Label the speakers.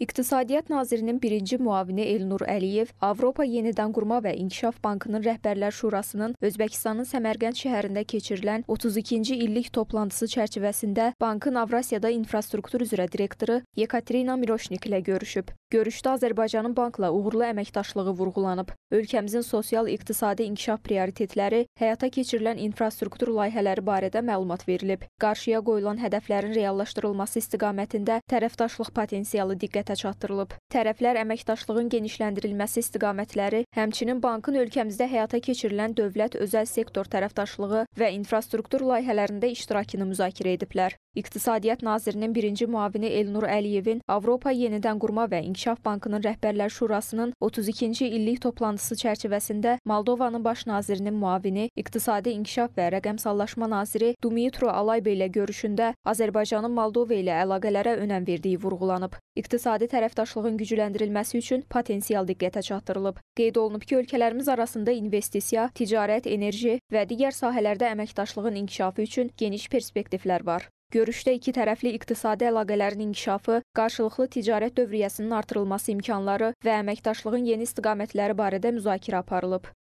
Speaker 1: İqtisadiyyat Nazirinin birinci müavini Elnur Əliyev Avropa Yenidən Qurma və İnkişaf Bankının Rəhbərlər Şurasının Özbəkistanın Səmərqənd şəhərində keçirilən 32-ci illik toplantısı çərçivəsində bankın Avrasiyada infrastruktur üzrə direktoru Yekaterina Miroşnik ilə görüşüb. Görüşdə Azərbaycanın bankla uğurlu əməkdaşlığı vurğulanıb. Ölkəmizin sosial-iqtisadi inkişaf prioritetləri, həyata keçirilən infrastruktur layihələri barədə məlumat verilib. Qarşıya qoyulan hədəflərin reallaşdırılması istiqamətində tərəfdaşlıq potensialı diqqət müraciətə çatdırılıb. Tərəflər əməkdaşlığın genişləndirilməsi istiqamətləri, həmçinin bankın ölkəmizdə həyata keçirilən dövlət özəl sektor tərəfdaşlığı və infrastruktur layihələrində iştirakını müzakirə ediblər. İqtisadiyyat Nazirinin birinci müavini Elnur Əliyevin Avropa Yenidən Qurma və İnkişaf Bankının Rəhbərlər Şurasının 32-ci illik toplantısı çərçivəsində Moldovanın baş nazirinin müavini, İqtisadi İnkişaf və Rəqəmsallaşma naziri Dumitru Alaybe ilə görüşündə Azərbaycanın Moldova ilə əlaqələrə önəm verdiyi vurğulanıb. İqtisadi iqtisadi tərəfdaşlığın gücləndirilməsi üçün potensial diqqətə çatdırılıb. Qeyd olunub ki, ölkələrimiz arasında investisiya, ticarət, enerji və digər sahələrdə əməkdaşlığın inkişafı üçün geniş perspektivlər var. Görüşdə iki tərəfli iqtisadi əlaqələrin inkişafı, qarşılıqlı ticarət dövriyyəsinin artırılması imkanları və əməkdaşlığın yeni istiqamətləri barədə müzakirə aparılıb.